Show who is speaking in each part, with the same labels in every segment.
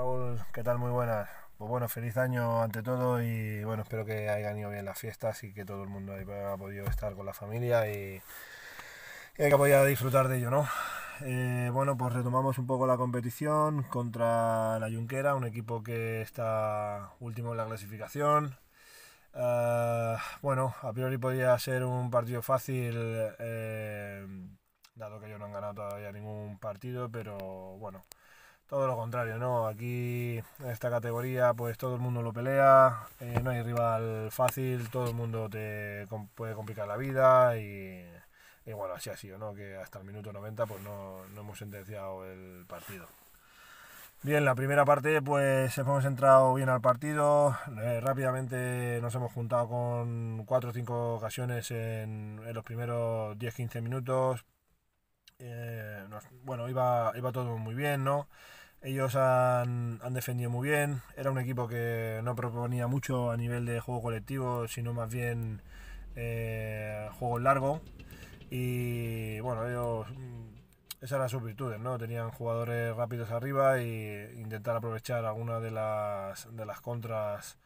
Speaker 1: Raúl, ¿qué tal? Muy buenas. Pues bueno, feliz año ante todo y bueno, espero que hayan ido bien las fiestas y que todo el mundo haya podido estar con la familia y, que haya podido disfrutar de ello, ¿no? Eh, bueno, pues retomamos un poco la competición contra la Junquera, un equipo que está último en la clasificación. Eh, bueno, a priori podría ser un partido fácil, eh, dado que ellos no han ganado todavía ningún partido, pero bueno, todo lo contrario, ¿no? Aquí en esta categoría pues todo el mundo lo pelea, eh, no hay rival fácil, todo el mundo te puede complicar la vida y, y, bueno, así ha sido, ¿no? Que hasta el minuto 90 pues no, hemos sentenciado el partido. Bien, la primera parte pues hemos entrado bien al partido, eh, rápidamente nos hemos juntado con 4 o 5 ocasiones en, los primeros 10-15 minutos. Eh, bueno, iba, iba todo muy bien, ¿no? Ellos han, defendido muy bien. Era un equipo que no proponía mucho a nivel de juego colectivo, sino más bien juegos eh, juego largo. Y bueno, ellos. Mm, Esas eran sus virtudes, ¿no? Tenían jugadores rápidos arriba e intentar aprovechar alguna de las, contras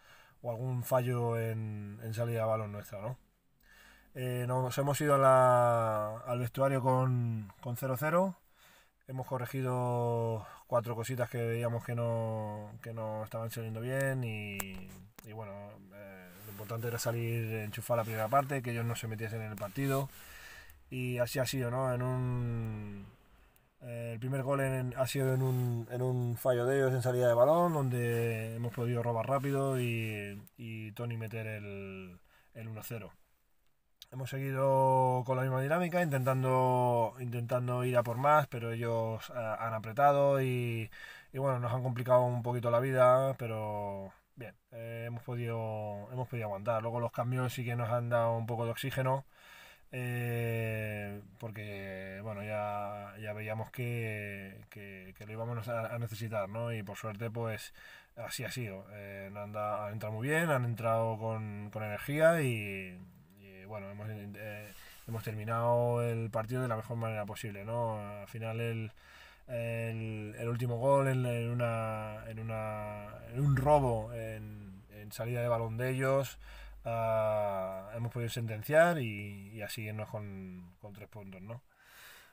Speaker 1: o algún fallo en, salida de balón nuestra, ¿no? Eh, nos hemos ido al vestuario con 0-0. Hemos corregido cuatro cositas que veíamos que no, no estaban saliendo bien y, bueno, eh, lo importante era salir enchufar la primera parte, que ellos no se metiesen en el partido y así ha sido, ¿no? En un, eh, el primer gol ha sido en un, fallo de ellos en salida de balón, donde hemos podido robar rápido y, y Tony meter el, el 1-0. Hemos seguido con la misma dinámica, intentando, intentando ir a por más, pero ellos eh, han apretado y, bueno, nos han complicado un poquito la vida, pero bien, eh, hemos, podido, hemos podido aguantar. Luego los cambios sí que nos han dado un poco de oxígeno. Eh, porque bueno ya, ya veíamos que, lo íbamos a, necesitar ¿no? y por suerte pues así ha sido han, entrado muy bien han entrado con energía y, bueno, eh, hemos, terminado el partido de la mejor manera posible, ¿no? Al final el, último gol en, una, en, un robo en, salida de balón de ellos. Ah, hemos podido sentenciar y, y así irnos con, con, tres puntos, ¿no?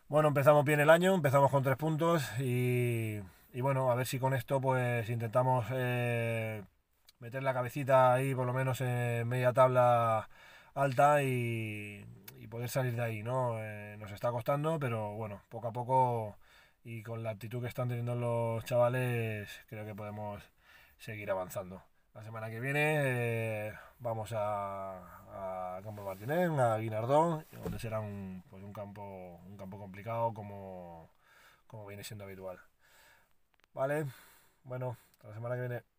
Speaker 1: Bueno, empezamos bien el año, empezamos con tres puntos y, bueno, a ver si con esto pues intentamos eh, meter la cabecita ahí por lo menos en media tabla alta y, poder salir de ahí, ¿no? Eh, nos está costando, pero bueno, poco a poco y con la actitud que están teniendo los chavales, creo que podemos seguir avanzando. La semana que viene eh, vamos a, a, Campo Martínez, a Guinardón, donde será un, pues un, campo, un campo complicado como, como viene siendo habitual. Vale, bueno, la semana que viene.